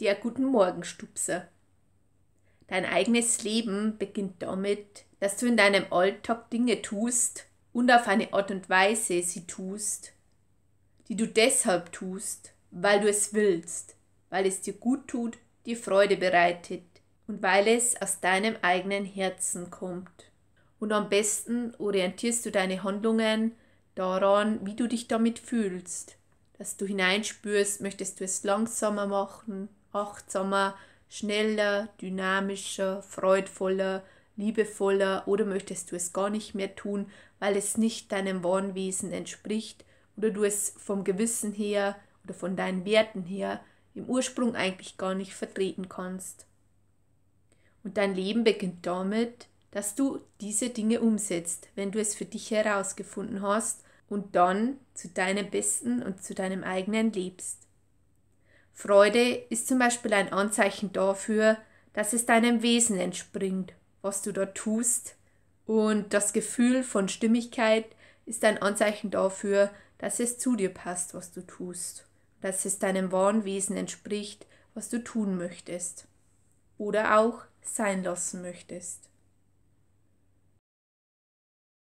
der Guten Morgen Stupser. Dein eigenes Leben beginnt damit, dass du in deinem Alltag Dinge tust und auf eine Art und Weise sie tust, die du deshalb tust, weil du es willst, weil es dir gut tut, dir Freude bereitet und weil es aus deinem eigenen Herzen kommt. Und am besten orientierst du deine Handlungen daran, wie du dich damit fühlst, dass du hineinspürst, möchtest du es langsamer machen, achtsamer, schneller, dynamischer, freudvoller, liebevoller oder möchtest du es gar nicht mehr tun, weil es nicht deinem wahren entspricht oder du es vom Gewissen her oder von deinen Werten her im Ursprung eigentlich gar nicht vertreten kannst. Und dein Leben beginnt damit, dass du diese Dinge umsetzt, wenn du es für dich herausgefunden hast und dann zu deinem Besten und zu deinem eigenen lebst. Freude ist zum Beispiel ein Anzeichen dafür, dass es deinem Wesen entspringt, was du da tust. Und das Gefühl von Stimmigkeit ist ein Anzeichen dafür, dass es zu dir passt, was du tust. Dass es deinem wahren Wesen entspricht, was du tun möchtest. Oder auch sein lassen möchtest.